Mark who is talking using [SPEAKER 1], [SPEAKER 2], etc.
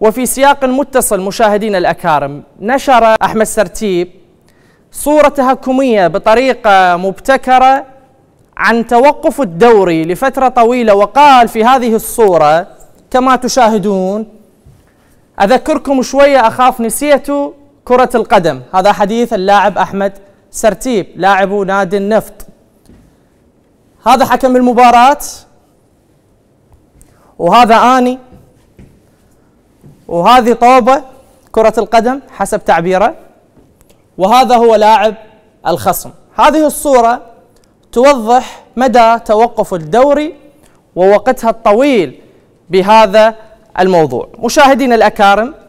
[SPEAKER 1] وفي سياق متصل مشاهدينا الأكارم نشر أحمد سرتيب صورة تهكمية بطريقة مبتكرة عن توقف الدوري لفترة طويلة وقال في هذه الصورة كما تشاهدون أذكركم شوية أخاف نسيتوا كرة القدم هذا حديث اللاعب أحمد سرتيب لاعب نادي النفط هذا حكم المباراة وهذا آني وهذه طوبة كرة القدم حسب تعبيره وهذا هو لاعب الخصم هذه الصورة توضح مدى توقف الدوري ووقتها الطويل بهذا الموضوع مشاهدينا الأكارم